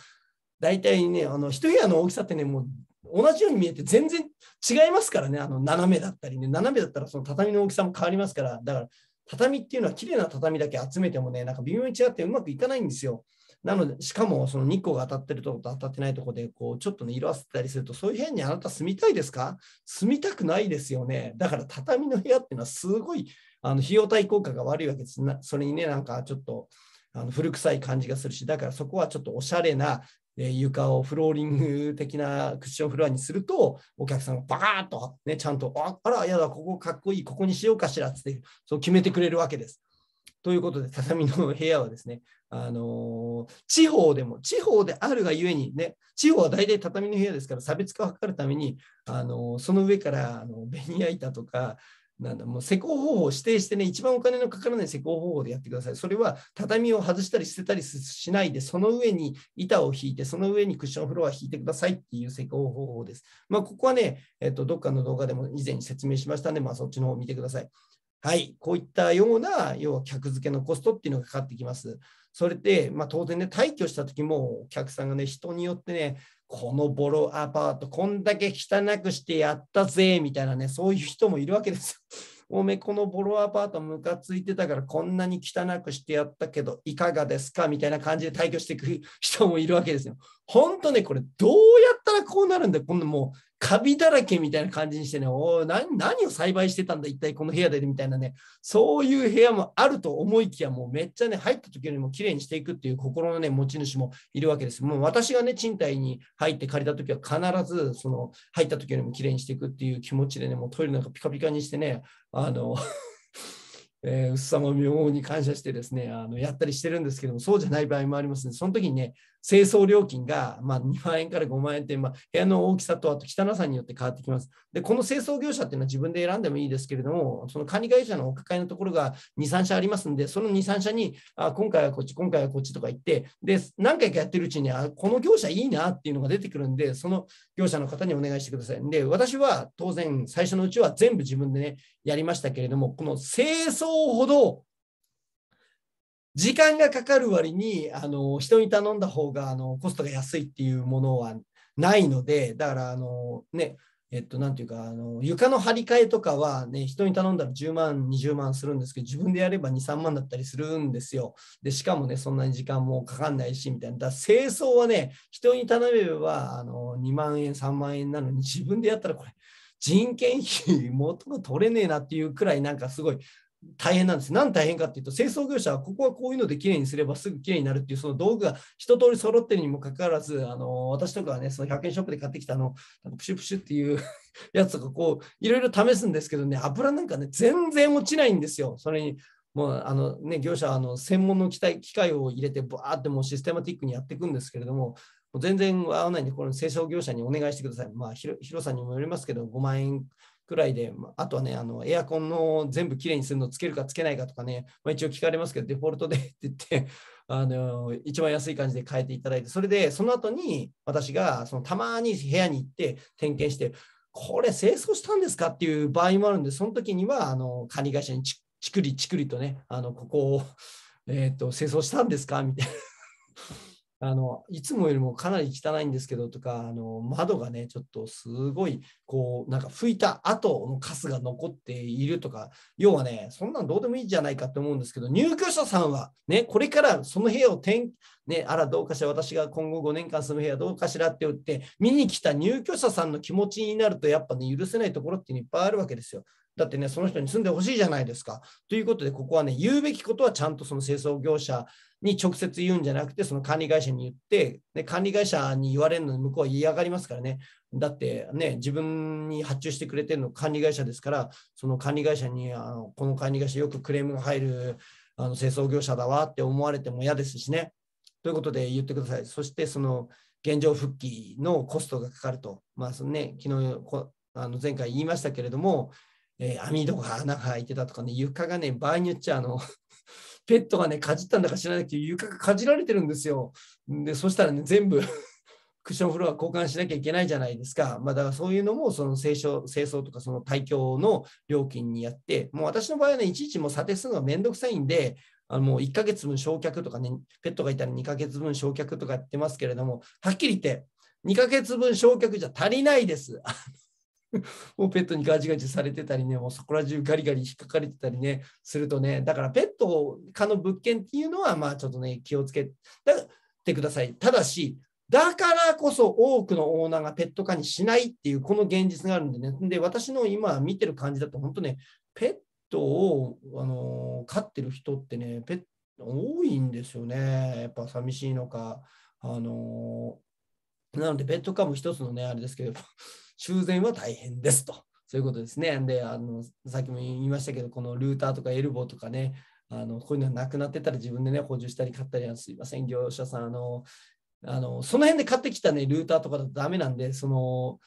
[SPEAKER 1] 大体ね、あの、一部屋の大きさってね、もう同じように見えて全然違いますからね、あの斜めだったりね、斜めだったらその畳の大きさも変わりますから、だから畳っていうのは綺麗な畳だけ集めてもね、なんか微妙に違ってうまくいかないんですよ。なので、しかもその日光が当たってるとこと当たってないとこで、こう、ちょっとね、色あせたりすると、そういう部屋にあなた住みたいですか住みたくないですよね。だから畳の部屋っていうのはすごい、あの、費用対効果が悪いわけです。それにね、なんかちょっと、あの古臭い感じがするし、だからそこはちょっとおしゃれなえ床をフローリング的なクッションフロアにすると、お客さんがバカーッと、ね、ちゃんと、ああら、やだ、ここかっこいい、ここにしようかしらってそう決めてくれるわけです。ということで、畳の部屋はですね、あのー、地方でも、地方であるがゆえにね、地方は大体畳の部屋ですから差別化を図るために、あのー、その上から、あのベニヤ板とか、なんだ、もう施工方法を指定してね、一番お金のかからない施工方法でやってください。それは畳を外したり捨てたりしないで、その上に板を引いて、その上にクッションフロア引いてくださいっていう施工方法です。まあ、ここはね、えっと、どっかの動画でも以前説明しましたので、まあ、そっちの方を見てください。はい、こういったような、要は客付けのコストっていうのがかかってきます。それで、まあ、当然ね、退去した時も、お客さんがね、人によってね、このボロアパート、こんだけ汚くしてやったぜ、みたいなね、そういう人もいるわけですよ。[LAUGHS] おめこのボロアパートムカついてたからこんなに汚くしてやったけどいかがですかみたいな感じで退去していく人もいるわけですよ。ほんとね、これどうやったらこうなるんだよ。こんなもうカビだらけみたいな感じにしてね、おお、何を栽培してたんだ、一体この部屋でみたいなね、そういう部屋もあると思いきや、もうめっちゃね、入った時よりも綺麗にしていくっていう心のね、持ち主もいるわけです。もう私がね、賃貸に入って借りた時は必ず、その、入った時よりも綺麗にしていくっていう気持ちでね、もうトイレなんかピカピカにしてね、あの [LAUGHS] えー、薄さま妙に感謝してですね、あのやったりしてるんですけども、そうじゃない場合もありますね、で、その時にね、清掃料金が、まあ、2万円から5万円って、まあ、部屋の大きさとあと汚さによって変わってきます。で、この清掃業者っていうのは自分で選んでもいいですけれども、その管理会社のお抱えのところが2、3社ありますんで、その2、3社に、あ今回はこっち、今回はこっちとか言って、で、何回かやってるうちに、あこの業者いいなっていうのが出てくるんで、その業者の方にお願いしてください。で、私は当然、最初のうちは全部自分でね、やりましたけれども、この清掃ほど時間がかかる割にあの人に頼んだ方があのコストが安いっていうものはないのでだからあのねえっと、ていうか、あの床の張り替えとかは、ね、人に頼んだら10万、20万するんですけど、自分でやれば2、3万だったりするんですよ。で、しかもね、そんなに時間もかかんないし、みたいな。だ清掃はね、人に頼めばあの2万円、3万円なのに、自分でやったらこれ、人件費 [LAUGHS] 元が取れねえなっていうくらい、なんかすごい、大変なんです。何大変かっていうと、清掃業者はここはこういうのできれいにすればすぐきれいになるっていうその道具が一通り揃ってるにもかかわらず、あの私とかはね、その100円ショップで買ってきたの、プシュプシュっていう [LAUGHS] やつとかこう、いろいろ試すんですけどね、油なんかね、全然落ちないんですよ。それにもうあのね、業者はあの専門の機械機械を入れて、バーってもうシステマティックにやっていくんですけれども、もう全然合わないんで、この清掃業者にお願いしてください。まあ、広さにもよりますけど、5万円くらいで、あとはね、あのエアコンの全部きれいにするのつけるかつけないかとかね、まあ、一応聞かれますけど、デフォルトで [LAUGHS] って言って、あの一番安い感じで変えていただいて、それでその後に私がそのたまに部屋に行って点検して、これ清掃したんですかっていう場合もあるんで、その時にはあの管理会社にちちくりちくりとね、あのここを、えーと、と清掃したんですかみたいな。あのいつもよりもかなり汚いんですけどとかあの窓がねちょっとすごいこうなんか拭いた後のカスが残っているとか要はねそんなんどうでもいいじゃないかと思うんですけど入居者さんはねこれからその部屋を転ねあらどうかしら私が今後5年間住む部屋どうかしらって言って見に来た入居者さんの気持ちになるとやっぱね許せないところっていうのいっぱいあるわけですよ。だってね、その人に住んでほしいじゃないですか。ということで、ここはね、言うべきことはちゃんとその清掃業者に直接言うんじゃなくて、その管理会社に言って、で管理会社に言われるのに向こうは嫌がりますからね。だってね、自分に発注してくれてるの管理会社ですから、その管理会社に、あのこの管理会社よくクレームが入るあの清掃業者だわって思われても嫌ですしね。ということで言ってください。そして、その現状復帰のコストがかかると。まあ、そのね、昨日あの前回言いましたけれども、えー、網戸が穴が開いてたとかね、床がね、場合によっちゃあのペットがね、かじったんだか知らなけど、床がかじられてるんですよ。で、そしたらね、全部 [LAUGHS] クッションフロア交換しなきゃいけないじゃないですか。まあ、だからそういうのも、その清掃清掃とかその対響の料金にやって、もう私の場合はね、いちいちもう査定するのがめんどくさいんで、あのもう1ヶ月分焼却とかね、ペットがいたら2ヶ月分焼却とかやってますけれども、はっきり言って、2ヶ月分焼却じゃ足りないです。も [LAUGHS] うペットにガチガチされてたりね、もうそこら中ガリガリ引っかかれてたりね、するとね、だからペット化の物件っていうのは、まあちょっとね、気をつけてください。ただし、だからこそ多くのオーナーがペット化にしないっていうこの現実があるんでね。で、私の今見てる感じだと本当ね、ペットを、あの飼ってる人ってね、ペット多いんですよね。やっぱ寂しいのか。あのなのでペット化も一つのね、あれですけど、修繕は大変ですと。そういうことですね。で、あの、さっきも言いましたけど、このルーターとかエルボーとかね、あのこういうのはなくなってたら自分でね、補充したり買ったりはすいません、業者さん、あの、あのその辺で買ってきたね、ルーターとかだとダメなんで、その、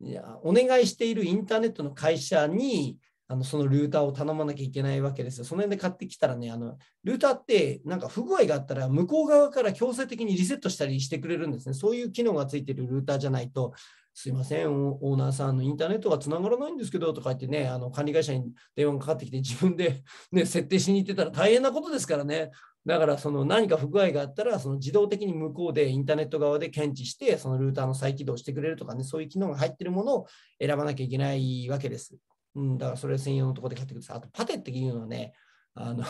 [SPEAKER 1] いやお願いしているインターネットの会社にあのそのルーターを頼まなきゃいけないわけですよ。その辺で買ってきたらね、あのルーターってなんか不具合があったら向こう側から強制的にリセットしたりしてくれるんですね。そういう機能がついてるルーターじゃないと、すいません、オーナーさんのインターネットがつながらないんですけどとか言ってね、あの管理会社に電話がかかってきて、自分で、[LAUGHS] ね、設定しに行ってたら大変なことですからね。だからその何か不具合があったら、その自動的に向こうでインターネット側で検知して、そのルーターの再起動してくれるとかね、そういう機能が入ってるものを選ばなきゃいけないわけです。うん、だからそれ専用のところで買ってください。あと、パテっていうのはね、あの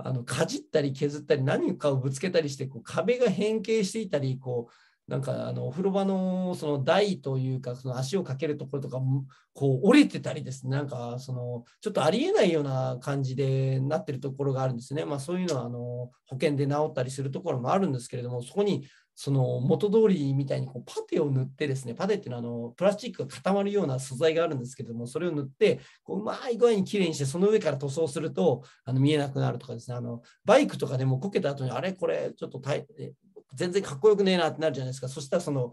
[SPEAKER 1] あのかじったり削ったり何かをぶつけたりしてこう壁が変形していたりこうなんかあのお風呂場のその台というかその足をかけるところとかこう折れてたりですねなんかそのちょっとありえないような感じでなってるところがあるんですね、まあ、そういうのはあの保険で治ったりするところもあるんですけれどもそこにその元通りみたいにこうパテを塗ってですねパテっていうのはあのプラスチックが固まるような素材があるんですけれどもそれを塗ってこううまい具合にきれいにしてその上から塗装するとあの見えなくなるとかですねあのバイクとかでもこけた後にあれこれちょっと全然かっこよくねえなってなるじゃないですかそしたらその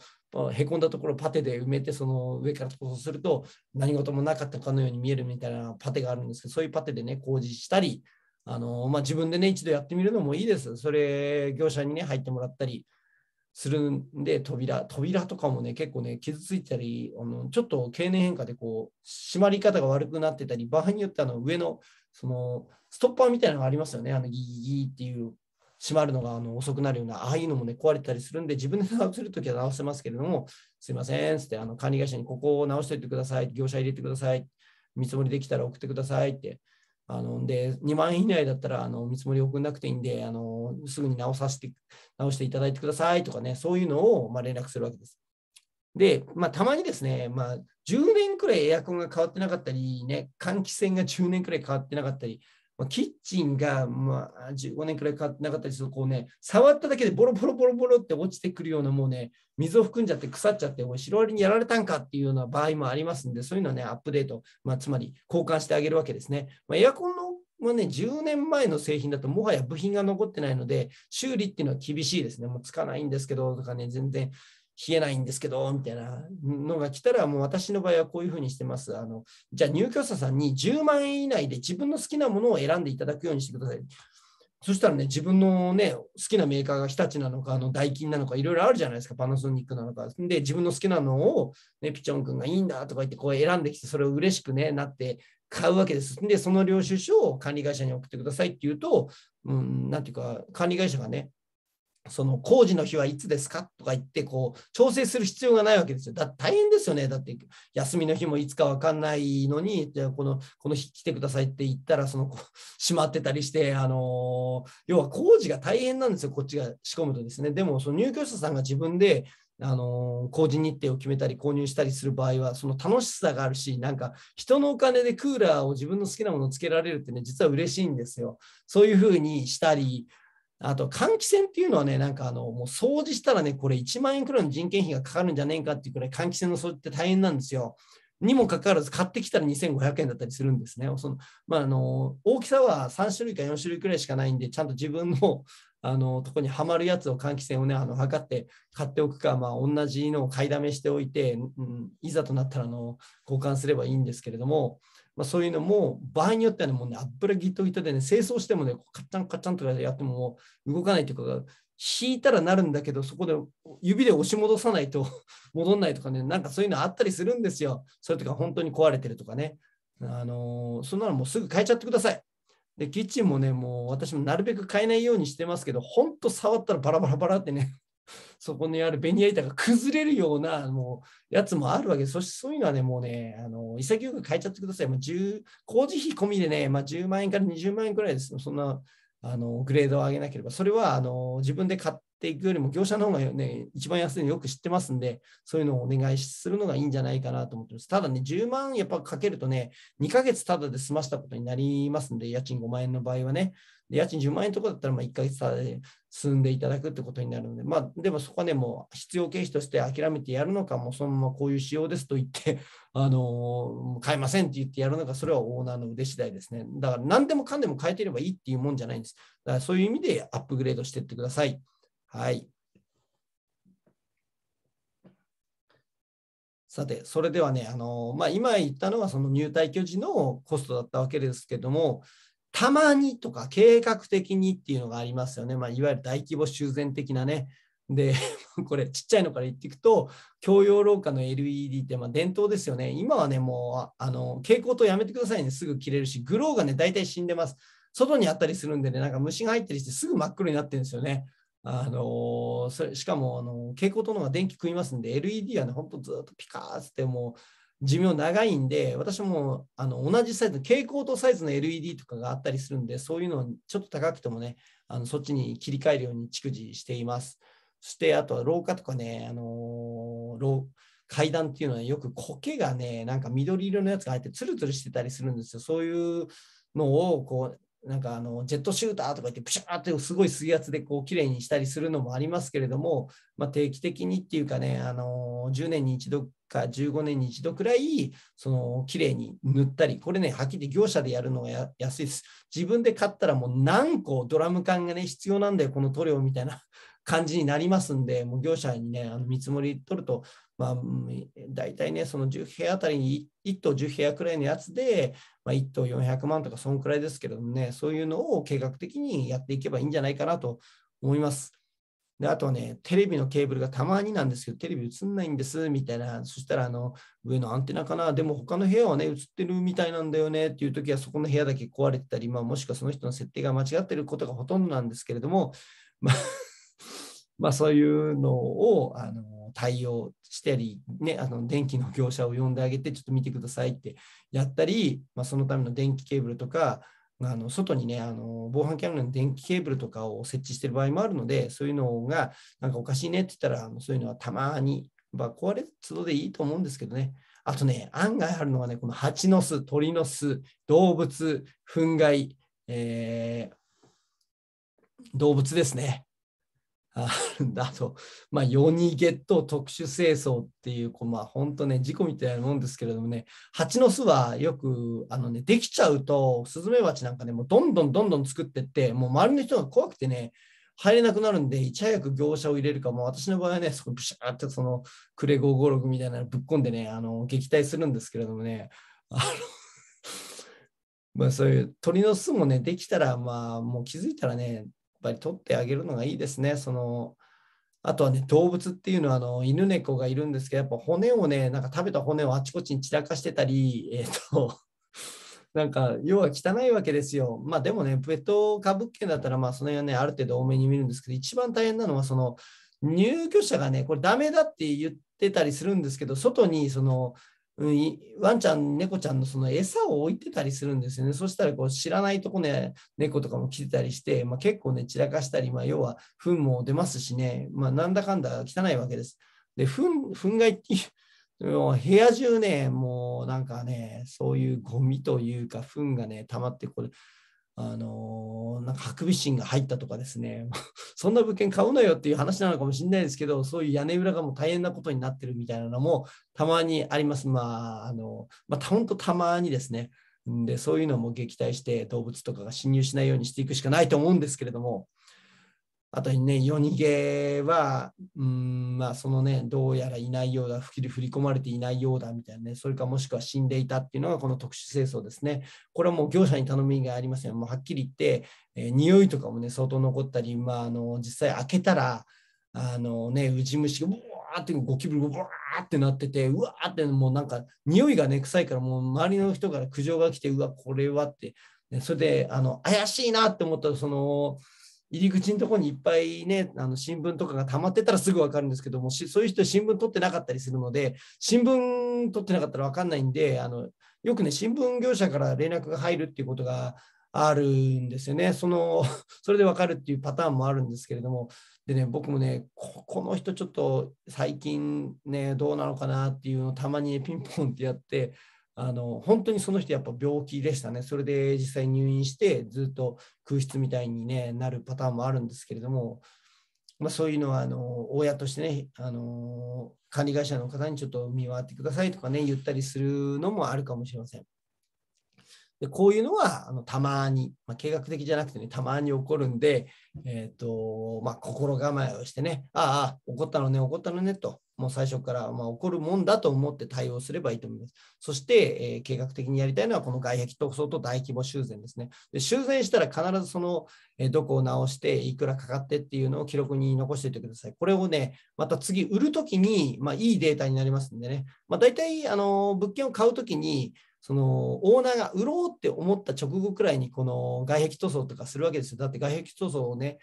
[SPEAKER 1] へこんだところパテで埋めてその上から塗装すると何事もなかったかのように見えるみたいなパテがあるんですけどそういうパテでね工事したりあの、まあ、自分でね一度やってみるのもいいですそれ業者にね入ってもらったりするんで扉扉とかもね結構ね傷ついたりあのちょっと経年変化でこう締まり方が悪くなってたり場合によってあの上のそのストッパーみたいなのがありますよねあのギギギっていう閉まるのがあの遅くなるような、ああいうのもね、壊れたりするんで、自分で直せるときは直せますけれども、すいません、つって、あの管理会社にここを直しておいてください、業者入れてください、見積もりできたら送ってくださいって。あので2万円以内だったらあの見積もり送らなくていいんであのすぐに直させて直していただいてくださいとかねそういうのを、まあ、連絡するわけです。で、まあ、たまにですね、まあ、10年くらいエアコンが変わってなかったり、ね、換気扇が10年くらい変わってなかったり、キッチンが、まあ、15年くらい変わってなかったりすると、こうね、触っただけでボロボロボロボロって落ちてくるような、もうね、水を含んじゃって腐っちゃって、もうシロアリにやられたんかっていうような場合もありますんで、そういうのはね、アップデート、まあ、つまり交換してあげるわけですね。まあ、エアコンのね、10年前の製品だともはや部品が残ってないので、修理っていうのは厳しいですね。もうつかないんですけど、とかね、全然冷えないんですけど、みたいなのが来たら、もう私の場合はこういうふうにしてます。あのじゃあ入居者さんに10万円以内で自分の好きなものを選んでいただくようにしてください。そしたらね、自分のね、好きなメーカーが日立なのか、あの、ダイキンなのか、いろいろあるじゃないですか、パナソニックなのか。で、自分の好きなのを、ね、ピチョン君がいいんだとか言って、こう選んできて、それを嬉しくね、なって買うわけです。で、その領収書を管理会社に送ってくださいっていうと、うん、なんていうか、管理会社がね、その工事の日はいつですかとか言ってこう調整する必要がないわけですよ。だって大変ですよね。だって休みの日もいつか分かんないのに、じゃあこのこの日来てくださいって言ったらその閉まってたりして、あの要は工事が大変なんですよ、こっちが仕込むとですね。でもその入居者さんが自分であの工事日程を決めたり購入したりする場合はその楽しさがあるしなんか人のお金でクーラーを自分の好きなものをつけられるってね実は嬉しいんですよ。そういうふうにしたりあと換気扇っていうのはね、なんかあの、もう掃除したらね、これ1万円くらいの人件費がかかるんじゃねえかっていうくらい換気扇の掃除って大変なんですよ。にもかかわらず買ってきたら2500円だったりするんですね。そのまあ、あの大きさは3種類か4種類くらいしかないんで、ちゃんと自分のあのとこにはまるやつを換気扇をね、あの測って買っておくか、まあ、同じのを買いだめしておいて、うん、いざとなったらあの交換すればいいんですけれども、まあ、そういうのも場合によってはね、もうね、a ッ p ギ e ト i でね、清掃してもね、カッチャンカッチャンとかやってもも動かないというか、引いたらなるんだけど、そこで指で押し戻さないと [LAUGHS] 戻んないとかね、なんかそういうのあったりするんですよ。それとか本当に壊れてるとかね。あのー、そんなのもうすぐ変えちゃってください。で、キッチンもね、もう私もなるべく変えないようにしてますけど、本当触ったらバラバラバラってねそこにあるベニヤ板が崩れるようなもうやつもあるわけです。そしてそういうのはね、もうね、あのよく変えちゃってください。もう工事費込みでね、まあ、10万円から20万円くらいです。そんなあのグレードを上げなければ。それはあの自分で買っていくよりも業者の方がね、一番安いのよく知ってますんで、そういうのをお願いするのがいいんじゃないかなと思ってます。ただね、10万やっぱかけるとね、2ヶ月ただで済ましたことになりますんで、家賃5万円の場合はね。で家賃10万円とかだったら、まあ、1ヶ月差で住んでいただくってことになるので、まあ、でもそこはね、もう必要経費として諦めてやるのか、もうそのままこういう仕様ですと言って、[LAUGHS] あのー、えませんって言ってやるのか、それはオーナーの腕次第ですね。だから、何でもかんでも変えてればいいっていうもんじゃないんです。だから、そういう意味でアップグレードしていってください。はい。さて、それではね、あのまあ、今言ったのはその入退居時のコストだったわけですけども、たまにとか計画的にっていうのがありますよね。まあ、いわゆる大規模修繕的なね。で、[LAUGHS] これ、ちっちゃいのから言っていくと、共用廊下の LED ってまあ伝統ですよね。今はね、もう、あの、蛍光灯やめてくださいね。すぐ切れるし、グローがね、大体死んでます。外にあったりするんでね、なんか虫が入ったりして、すぐ真っ黒になってるんですよね。あのそれしかも、あの蛍光灯の方が電気食いますんで、LED はね、ほんとずっとピカーってもう、寿命長いんで、私もあの同じサイズ、蛍光灯サイズの LED とかがあったりするんで、そういうのはちょっと高くてもね、あのそっちに切り替えるように逐次しています。そして、あとは廊下とかね、あのー、階段っていうのはよく苔がね、なんか緑色のやつが入ってツルツルしてたりするんですよ。そういうのをこうなんかあのジェットシューターとか言ってプシャーってすごい水圧でこう綺麗にしたりするのもありますけれども、まあ、定期的にっていうかねあの10年に1度か15年に1度くらいその綺麗に塗ったりこれねはっきり業者でやるのが安いです自分で買ったらもう何個ドラム缶がね必要なんだよこの塗料みたいな感じになりますんで、もう業者にね、あの見積もり取ると、まあ、大体ね、その10部屋あたりに1棟10部屋くらいのやつで、まあ、1棟400万とか、そんくらいですけどもね、そういうのを計画的にやっていけばいいんじゃないかなと思います。であとはね、テレビのケーブルがたまになんですけど、テレビ映んないんですみたいな、そしたらあの上のアンテナかな、でも他の部屋はね、映ってるみたいなんだよねっていう時は、そこの部屋だけ壊れてたり、まあ、もしくはその人の設定が間違ってることがほとんどなんですけれども、まあまあ、そういうのをあの対応したり、ね、あの電気の業者を呼んであげてちょっと見てくださいってやったり、まあ、そのための電気ケーブルとかあの外にねあの防犯キャメラの電気ケーブルとかを設置してる場合もあるのでそういうのがなんかおかしいねって言ったらあのそういうのはたまに、まあ、壊れる都度でいいと思うんですけどねあとね案外あるのはねこの蜂の巣鳥の巣動物憤慨、えー、動物ですねあるんだ [LAUGHS] と、まあ、ヨニゲット特殊清掃っていう、こうまあ、本当ね、事故みたいなもんですけれどもね、蜂の巣はよく、あのね、できちゃうと、スズメバチなんかね、もうどんどんどんどん作ってって、もう周りの人が怖くてね、入れなくなるんで、いち早く業者を入れるかも、私の場合はね、そこブシャーってそのクレゴログみたいなのぶっ込んでね、あの撃退するんですけれどもね、あの [LAUGHS] まあそういう鳥の巣もね、できたら、まあもう気づいたらね、ぱり取ってあげるのがいいですね。そのあとはね、動物っていうのはあの犬猫がいるんですけど、やっぱ骨をね、なんか食べた骨をあちこちに散らかしてたり、えっ、ー、と、[LAUGHS] なんか要は汚いわけですよ。まあでもね、ペット化物件だったら、まあその辺はね、ある程度多めに見るんですけど、一番大変なのは、その入居者がね、これダメだって言ってたりするんですけど、外にそのワンちゃん、猫ちゃんのその餌を置いてたりするんですよね。そしたらこう知らないとこね、猫とかも来てたりして、まあ、結構ね、散らかしたり、まあ、要は糞も出ますしね、まあ、なんだかんだ汚いわけです。で、糞、糞害っていう、もう部屋中ね、もうなんかね、そういうゴミというか、糞がね、溜まってこれ、あのなんかハクビシンが入ったとかですね、[LAUGHS] そんな物件買うなよっていう話なのかもしれないですけど、そういう屋根裏がもう大変なことになってるみたいなのもたまにあります。まあ、あの、まあ、ほんとたまにですね。で、そういうのも撃退して動物とかが侵入しないようにしていくしかないと思うんですけれども、あとね、夜逃げは、うん、まあ、そのね、どうやらいないようだ、振り振り込まれていないようだみたいなね、それかもしくは死んでいたっていうのがこの特殊清掃ですね。これはもう業者に頼みがありません。もうはっきり言って、えー、匂いとかもね、相当残ったり、まあ、あの実際開けたら、あのね、ウジ虫がブワーってゴキブリがブワーってなってて、うわーってもうなんか匂いがね、臭いからもう周りの人から苦情が来て、うわ、これはって、ね、それであの怪しいなって思ったら、その、入り口のところにいっぱいね、あの新聞とかが溜まってたらすぐ分かるんですけども、そういう人新聞取ってなかったりするので、新聞取ってなかったら分かんないんで、あのよくね、新聞業者から連絡が入るっていうことがあるんですよね。その [LAUGHS] それで分かるっていうパターンもあるんですけれども、でね、僕もね、この人ちょっと最近ね、どうなのかなっていうのをたまにピンポンってやって、あの本当にその人やっぱ病気でしたね。それで実際入院してずっと空室みたいに、ね、なるパターンもあるんですけれども、まあ、そういうのはあの親としてねあの管理会社の方にちょっと見回ってくださいとかね言ったりするのもあるかもしれません。でこういうのはあのたまに、まあ、計画的じゃなくてねたまに起こるんで、えーとまあ、心構えをしてねああ怒ったのね怒ったのねともう最初からまあ起こるもんだと思って対応すればいいと思います。そして、えー、計画的にやりたいのはこの外壁塗装と大規模修繕ですね。で修繕したら必ずその、えー、どこを直していくらかかってっていうのを記録に残しておいてください。これをね、また次売るときに、まあ、いいデータになりますんでね、まあ、大体あの物件を買うときにそのオーナーが売ろうって思った直後くらいにこの外壁塗装とかするわけですよ。だって外壁塗装をね、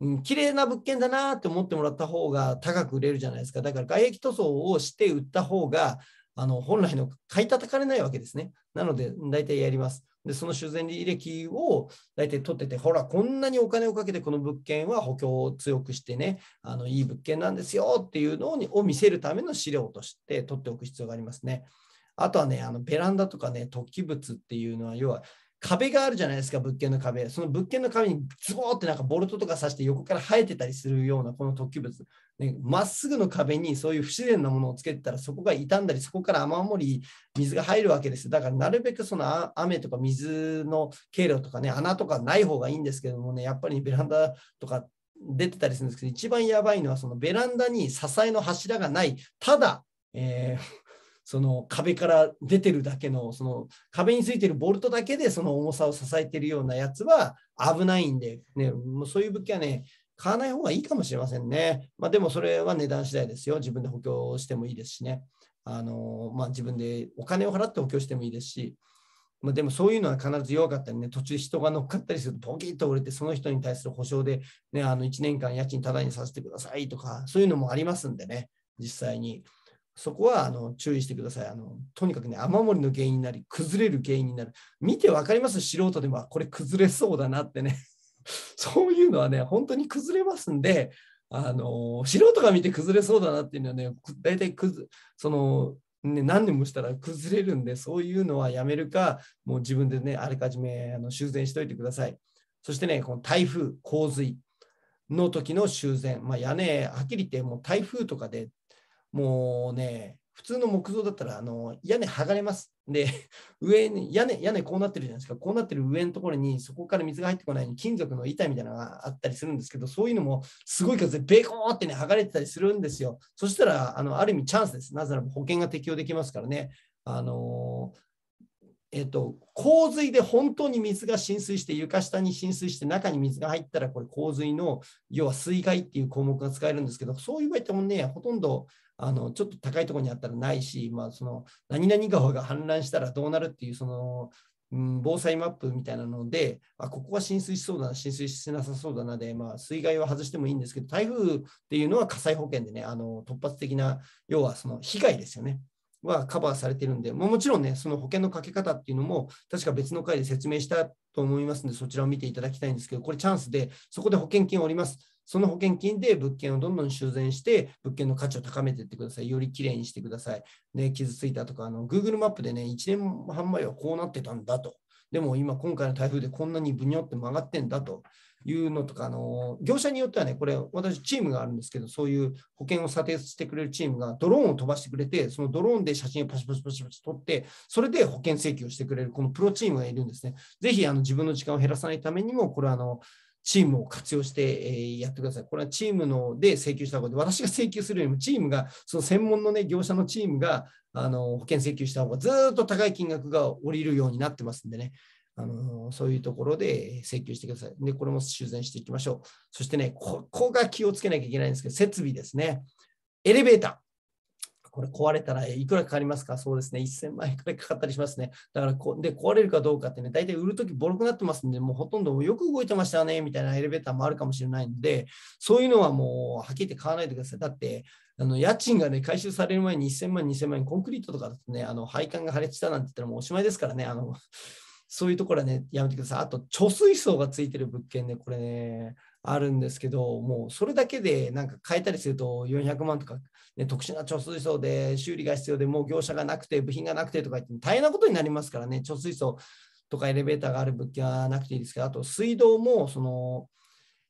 [SPEAKER 1] うん、綺麗な物件だなって思ってもらった方が高く売れるじゃないですか。だから外壁塗装をして売った方が、あの本来の買い叩かれないわけですね。なので、大体やります。で、その修繕履歴を大体取ってて、ほら、こんなにお金をかけてこの物件は補強を強くしてね、あのいい物件なんですよっていうのを見せるための資料として取っておく必要がありますね。あとはね、あのベランダとかね、突起物っていうのは、要は壁があるじゃないですか、物件の壁。その物件の壁にズボーってなんかボルトとか刺して横から生えてたりするようなこの突起物。ま、ね、っすぐの壁にそういう不自然なものをつけてたらそこが傷んだり、そこから雨漏り、水が入るわけです。だからなるべくその雨とか水の経路とかね、穴とかない方がいいんですけどもね、やっぱりベランダとか出てたりするんですけど、一番やばいのはそのベランダに支えの柱がない、ただ、えーその壁から出てるだけの、その壁についてるボルトだけでその重さを支えてるようなやつは危ないんで、ね、もうそういう物件はね、買わない方がいいかもしれませんね。まあ、でもそれは値段次第ですよ。自分で補強してもいいですしね。あのまあ、自分でお金を払って補強してもいいですし、まあ、でもそういうのは必ず弱かったりね、途中人が乗っかったりすると、ポキッと折れて、その人に対する保証で、ね、あの1年間家賃ただにさせてくださいとか、そういうのもありますんでね、実際に。そこはあの注意してくださいあの。とにかくね、雨漏りの原因になり、崩れる原因になる。見て分かります素人でも、これ崩れそうだなってね。[LAUGHS] そういうのはね、本当に崩れますんで、あの素人が見て崩れそうだなっていうのはね、大体崩その、ね、何年もしたら崩れるんで、そういうのはやめるか、もう自分でね、あらかじめあの修繕しておいてください。そしてね、この台風、洪水の時の修繕、まあ、屋根、はっきり言って、もう台風とかでもうね、普通の木造だったらあの屋根剥がれます。で、[LAUGHS] 上に屋根、屋根こうなってるじゃないですか、こうなってる上のところにそこから水が入ってこないように金属の板みたいなのがあったりするんですけど、そういうのもすごい数でベコーってね、剥がれてたりするんですよ。そしたら、あのある意味チャンスです。なぜなら保険が適用できますからね。あのえっと、洪水で本当に水が浸水して床下に浸水して中に水が入ったらこれ洪水の要は水害っていう項目が使えるんですけどそういう場合ってもねほとんどあのちょっと高いところにあったらないし、まあ、その何々川が氾濫したらどうなるっていうその、うん、防災マップみたいなのであここは浸水しそうだな浸水しなさそうだなで、まあ、水害は外してもいいんですけど台風っていうのは火災保険でねあの突発的な要はその被害ですよね。はカバーされてるんで、もちろんね、その保険のかけ方っていうのも、確か別の回で説明したと思いますので、そちらを見ていただきたいんですけど、これチャンスで、そこで保険金をおります。その保険金で物件をどんどん修繕して、物件の価値を高めていってください。よりきれいにしてください。ね、傷ついたとか、あの Google マップでね、1年半前はこうなってたんだと。でも今、今回の台風でこんなにぶにょって曲がってんだと。いうのとか、あの業者によってはね、これ、私、チームがあるんですけど、そういう保険を査定してくれるチームがドローンを飛ばしてくれて、そのドローンで写真をパシパシパシパシ撮って、それで保険請求をしてくれる、このプロチームがいるんですね。ぜひあの自分の時間を減らさないためにも、これあの、チームを活用してやってください。これはチームので請求した方が、私が請求するよりも、チームが、その専門の、ね、業者のチームがあの保険請求した方が、ずっと高い金額が下りるようになってますんでね、あのそういうところで請求してください。で、これも修繕していきましょう。そしてね、ここが気をつけなきゃいけないんですけど、設備ですね。エレベーター。これ壊れたらいくらかかりますかそうですね。1000万円くらいかかったりしますね。だからこ、で、壊れるかどうかってね、大体売るときボロくなってますんで、もうほとんどよく動いてましたね、みたいなエレベーターもあるかもしれないんで、そういうのはもう、はっきり言って買わないでください。だって、あの家賃がね、回収される前に1000万、2000万円、コンクリートとかだとね、あの配管が破裂したなんて言ったらもうおしまいですからね、あのそういうところはね、やめてください。あと、貯水槽がついてる物件ね、これね、あるんですけど、もうそれだけでなんか変えたりすると400万とか、ね、特殊な貯水槽で修理が必要で、もう業者がなくて、部品がなくてとか言って、大変なことになりますからね、貯水槽とかエレベーターがある物件はなくていいですけど、あと水道も、その、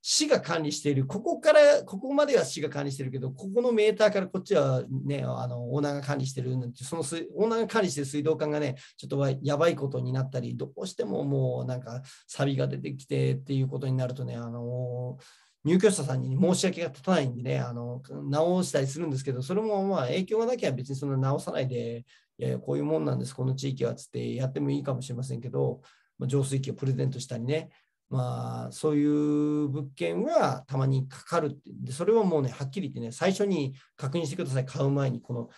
[SPEAKER 1] 市が管理している、ここから、ここまでは市が管理しているけど、ここのメーターからこっちはね、あのオーナーが管理してるなんて、そのオーナーが管理してる水道管がね、ちょっとやばいことになったり、どうしてももうなんか、サビが出てきてっていうことになるとね、あの入居者さんに申し訳が立たないんでね、あの直したりするんですけど、それもまあ影響がなきゃ別にそんな直さないで、いやいや、こういうもんなんです、この地域はつってやってもいいかもしれませんけど、浄水器をプレゼントしたりね、まあ、そういう物件はたまにかかるってで、それはもうね、はっきり言ってね、最初に確認してください、買う前に、この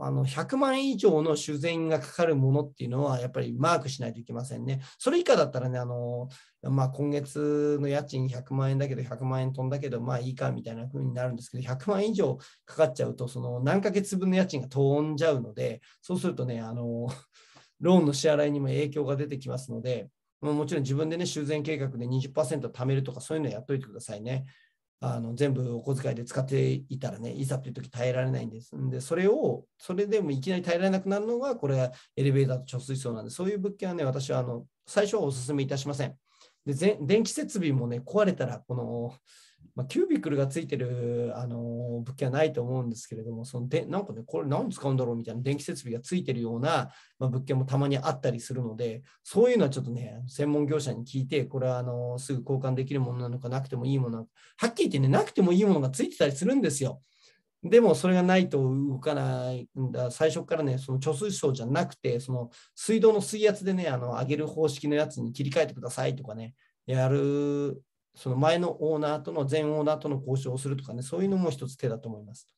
[SPEAKER 1] あの100万円以上の修繕がかかるものっていうのは、やっぱりマークしないといけませんね。それ以下だったらね、あのまあ、今月の家賃100万円だけど、100万円飛んだけど、まあいいかみたいな風になるんですけど、100万円以上かかっちゃうと、その何ヶ月分の家賃が飛んじゃうので、そうするとね、あのローンの支払いにも影響が出てきますので、もちろん自分でね、修繕計画で20%貯めるとか、そういうのやっといてくださいね。あの全部お小遣いで使っていたらね、いざっていう時耐えられないんです。んで、それを、それでもいきなり耐えられなくなるのが、これはエレベーターと貯水槽なんで、そういう物件はね、私はあの最初はお勧めいたしません。で、電気設備もね、壊れたら、この、まあ、キュービクルがついてる、あの物件はないと思うんですけれども、そのでなんかね、これ何使うんだろうみたいな電気設備がついてるような、まあ、物件もたまにあったりするので、そういうのはちょっとね、専門業者に聞いて、これはあのすぐ交換できるものなのか、なくてもいいものなのか、はっきり言ってね、なくてもいいものがついてたりするんですよ。でもそれがないと動かないんだ、最初からね、その貯水槽じゃなくて、その水道の水圧でね、あの上げる方式のやつに切り替えてくださいとかね、やるその前のオーナーとの、前オーナーとの交渉をするとかね、そういうのも一つ手だと思います。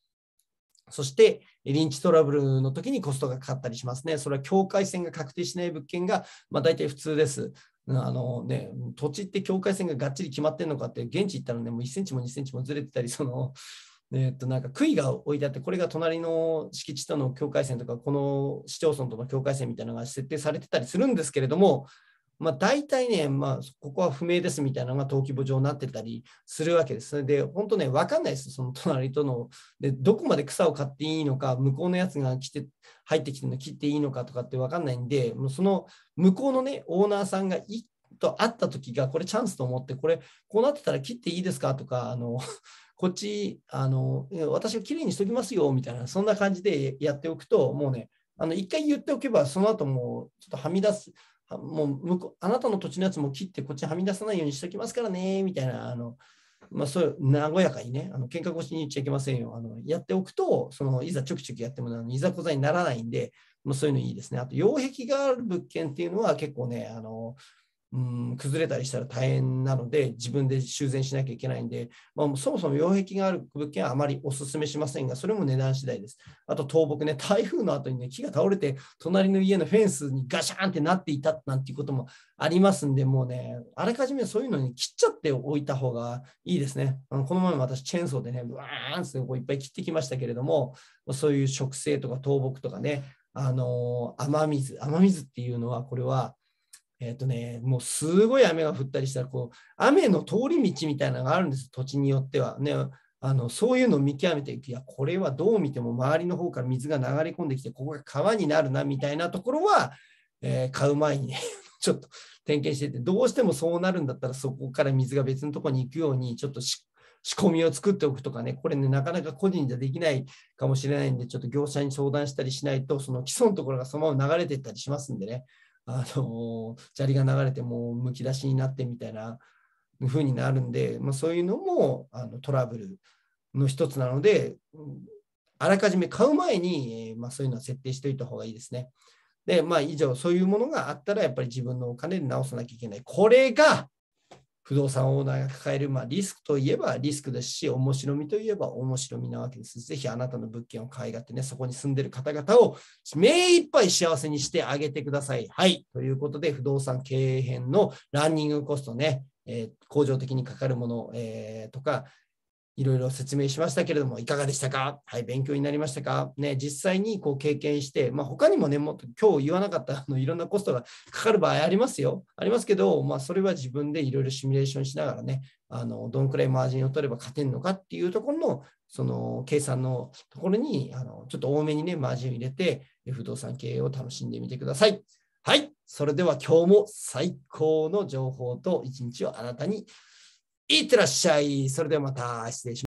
[SPEAKER 1] そして、臨時トラブルの時にコストがかかったりしますね。それは境界線が確定しない物件が、まあ、大体普通です。あのね、土地って境界線ががっちり決まってるのかって、現地行ったらね、もう1センチも2センチもずれてたり、その、えっとなんか杭が置いてあって、これが隣の敷地との境界線とか、この市町村との境界線みたいなのが設定されてたりするんですけれども、まあ、大体ね、まあ、ここは不明ですみたいなのが登記簿上になってたりするわけです。で、本当ね、分かんないです、その隣との。で、どこまで草を買っていいのか、向こうのやつが来て入ってきてるの切っていいのかとかって分かんないんで、もうその向こうのね、オーナーさんがいと会った時が、これチャンスと思って、これ、こうなってたら切っていいですかとか、あの、[LAUGHS] こっち、あの、私がきれいにしときますよ、みたいな、そんな感じでやっておくと、もうね、あの、1回言っておけば、その後もう、ちょっとはみ出す、もう向こあなたの土地のやつも切ってこっちはみ出さないようにしときますからね、みたいな、あのまあ、そういう和やかにね、あの喧嘩越しに言っちゃいけませんよ。あのやっておくと、そのいざちょくちょくやってもいざこざにならないんで、まあ、そういうのいいですね。あと、擁壁がある物件っていうのは結構ね、あのうん、崩れたりしたら大変なので、自分で修繕しなきゃいけないんで、まあ、そもそも擁壁がある物件はあまりお勧めしませんが、それも値段次第です。あと倒木ね、台風の後にね、木が倒れて、隣の家のフェンスにガシャンってなっていたなんていうこともありますんで、もうね、あらかじめそういうのに切っちゃっておいた方がいいですね。あのこの前も私、チェーンソーでね、ブワーンってこういっぱい切ってきましたけれども、そういう植生とか倒木とかね、あのー、雨水、雨水っていうのは、これは、えっ、ー、とね、もうすごい雨が降ったりしたらこう、雨の通り道みたいなのがあるんです、土地によっては。ねあのそういうのを見極めていく、いや、これはどう見ても周りの方から水が流れ込んできて、ここが川になるなみたいなところは、えー、買う前にね、[LAUGHS] ちょっと点検してて、どうしてもそうなるんだったら、そこから水が別のところに行くように、ちょっと仕込みを作っておくとかね、これね、なかなか個人じゃできないかもしれないんで、ちょっと業者に相談したりしないと、その基礎のところがそのまま流れていったりしますんでね、あの砂利が流れてもうむき出しになってみたいな風になるんで、まあ、そういうのもあのトラブルの一つなので、あらかじめ買う前に、まあ、そういうのは設定しておいた方がいいですね。で、まあ、以上、そういうものがあったら、やっぱり自分のお金で直さなきゃいけない。これが不動産オーナーが抱える、まあ、リスクといえばリスクですし、面白みといえば面白みなわけです。ぜひあなたの物件を買いがってね、そこに住んでる方々を目いっぱい幸せにしてあげてください。はい。ということで、不動産経営編のランニングコストね、えー、恒常的にかかるもの、えー、とか、いろいろ説明しましたけれども、いかがでしたかはい、勉強になりましたかね、実際にこう経験して、まあ、他にもね、もっと今日言わなかった [LAUGHS] あのいろんなコストがかかる場合ありますよ。ありますけど、まあ、それは自分でいろいろシミュレーションしながらね、あのどんくらいマージンを取れば勝てるのかっていうところの、その計算のところに、あのちょっと多めにね、マージンを入れて、不動産経営を楽しんでみてください。はい、それでは今日も最高の情報と一日をあなたにいってらっしゃい。それではまた失礼します。